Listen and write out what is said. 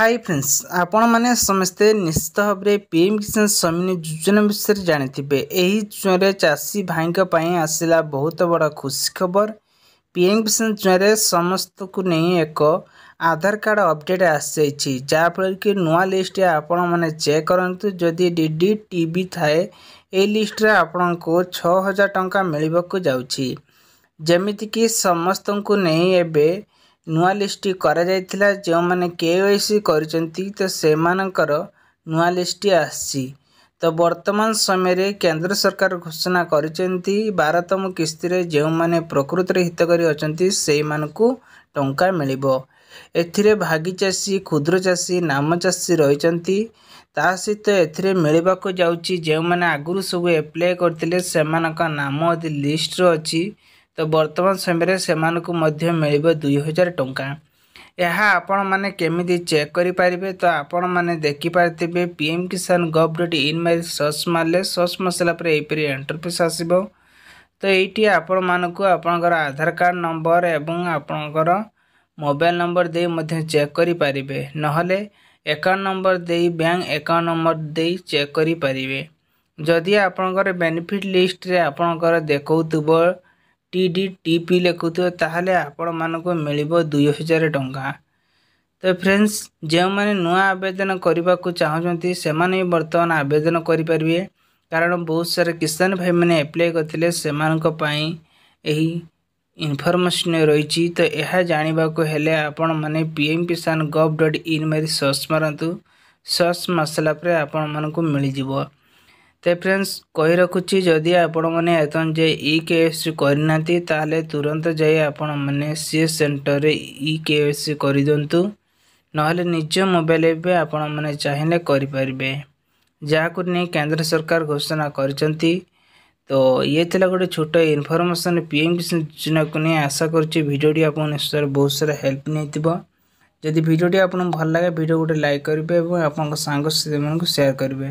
high friends ଆପଣମାନେ ସମସ୍ତେ ନିଶ୍ଚିତ ଭାବରେ ପିଏମ୍ କିଷାନ ସମ୍ମାନ ଯୋଜନା ବିଷୟରେ ଜାଣିଥିବେ ଏହି ଯୋଜନାରେ ଚାଷୀ ଭାଇଙ୍କ ପାଇଁ ଆସିଲା ବହୁତ ବଡ଼ ଖୁସି ଖବର ପିଏମ୍ କିଷାନ ଯୋଜନାରେ ସମସ୍ତଙ୍କୁ ନେଇ ଏକ ଆଧାର କାର୍ଡ଼ ଅପଡ଼େଟ୍ ଆସିଯାଇଛି ଯାହାଫଳରେ କି ନୂଆ ଲିଷ୍ଟରେ ଆପଣମାନେ ଚେକ୍ କରନ୍ତୁ ଯଦି ଡିଡି ଟିଭି ଥାଏ ଏହି ଲିଷ୍ଟରେ ଆପଣଙ୍କୁ ଛଅ ହଜାର ଟଙ୍କା ମିଳିବାକୁ ଯାଉଛି ଯେମିତିକି ସମସ୍ତଙ୍କୁ ନେଇ ଏବେ ନୂଆ ଲିଷ୍ଟ କରାଯାଇଥିଲା ଯେଉଁମାନେ କେ ୱାଇ ସି କରିଛନ୍ତି ତ ସେମାନଙ୍କର ନୂଆ ଲିଷ୍ଟ ଆସିଛି ତ ବର୍ତ୍ତମାନ ସମୟରେ କେନ୍ଦ୍ର ସରକାର ଘୋଷଣା କରିଛନ୍ତି ବାରତମ କିସ୍ତିରେ ଯେଉଁମାନେ ପ୍ରକୃତରେ ହିତ କରି ଅଛନ୍ତି ସେଇମାନଙ୍କୁ ଟଙ୍କା ମିଳିବ ଏଥିରେ ଭାଗିଚାଷୀ କ୍ଷୁଦ୍ର ଚାଷୀ ନାମଚାଷୀ ରହିଛନ୍ତି ତା ସହିତ ଏଥିରେ ମିଳିବାକୁ ଯାଉଛି ଯେଉଁମାନେ ଆଗରୁ ସବୁ ଆପ୍ଲାଏ କରିଥିଲେ ସେମାନଙ୍କ ନାମ ଲିଷ୍ଟରେ ଅଛି ବର୍ତ୍ତମାନ ସମୟରେ ସେମାନଙ୍କୁ ମଧ୍ୟ ମିଳିବ ଦୁଇ ହଜାର ଟଙ୍କା ଏହା ଆପଣମାନେ କେମିତି ଚେକ୍ କରିପାରିବେ ତ ଆପଣମାନେ ଦେଖିପାରିଥିବେ P M Kisan gov dot in ମାରି ସର୍ଚ୍ଚ ମାରିଲେ ସର୍ଚ୍ଚ ମସଲା ପରେ ଏହିପରି ଏଣ୍ଟରପ୍ରିସ୍ ଆସିବ ତ ଏଇଠି ଆପଣମାନଙ୍କୁ ଆପଣଙ୍କର ଆଧାର କାର୍ଡ଼ ନମ୍ବର ଏବଂ ଆପଣଙ୍କର ମୋବାଇଲ ନମ୍ବର ଦେଇ ମଧ୍ୟ ଚେକ୍ କରିପାରିବେ ନହେଲେ ଆକାଉଣ୍ଟ ନମ୍ବର ଦେଇ ବ୍ୟାଙ୍କ ଆକାଉଣ୍ଟ ନମ୍ବର ଦେଇ ଚେକ୍ କରିପାରିବେ ଯଦି ଆପଣଙ୍କର ବେନିଫିଟ୍ ଲିଷ୍ଟରେ ଆପଣଙ୍କର ଦେଖାଉଥିବ ଟି ଡି ଟି ପି ଲେଖୁଥିବ ତାହେଲେ ଆପଣମାନଙ୍କୁ ମିଳିବ ଦୁଇ ହଜାର ଟଙ୍କା ତ ଫ୍ରେଣ୍ଡସ୍ ଯେଉଁମାନେ ନୂଆ ଆବେଦନ କରିବାକୁ ଚାହୁଁଛନ୍ତି ସେମାନେ ବି ବର୍ତ୍ତମାନ ଆବେଦନ କରିପାରିବେ କାରଣ ବହୁତ ସାରା କିଷାନ ଭାଇମାନେ ଆପ୍ଲାଏ କରିଥିଲେ ସେମାନଙ୍କ ପାଇଁ ଏହି ଇନଫର୍ମେସନ୍ ରହିଛି ତ ଏହା ଜାଣିବାକୁ ହେଲେ ଆପଣମାନେ P M Kisan gov dot in ମାରି ସର୍ଚ୍ଚ ମାରନ୍ତୁ ସର୍ଚ୍ଚ ମାସିଲା ପରେ ଆପଣମାନଙ୍କୁ ମିଳିଯିବ ତେବେ ଫ୍ରେଣ୍ଡସ୍ କହି ରଖୁଛି ଯଦି ଆପଣମାନେ ଏତନ୍ ଯାଇ ଇ କେ ଏଫ୍ ସି କରିନାହାନ୍ତି ତାହେଲେ ତୁରନ୍ତ ଯାଇ ଆପଣମାନେ ସି ସେଣ୍ଟରରେ ଇ କେ ଏଫ୍ ସି କରିଦିଅନ୍ତୁ ନହେଲେ ନିଜ ମୋବାଇଲ୍ ଏବେ ଆପଣମାନେ ଚାହିଁଲେ କରିପାରିବେ ଯାହାକୁ ନେଇ କେନ୍ଦ୍ର ସରକାର ଘୋଷଣା କରିଛନ୍ତି ତ ଇଏ ଥିଲା ଗୋଟେ ଛୋଟ ଇନଫର୍ମେସନ୍ ପି ଏମ୍ କିଷାନ ଯୋଜନାକୁ ନେଇ ଆଶା କରୁଛି ଭିଡ଼ିଓଟି ଆପଣଙ୍କୁ ନିଶ୍ଚୟ ବହୁତ ସାରା ହେଲ୍ପ ନେଇଥିବ ଯଦି ଭିଡ଼ିଓଟି ଆପଣଙ୍କୁ ଭଲ ଲାଗେ ଭିଡ଼ିଓ ଗୋଟେ ଲାଇକ୍ କରିବେ ଏବଂ ଆପଣଙ୍କ ସାଙ୍ଗସାଥିମାନଙ୍କୁ ସେୟାର କରିବେ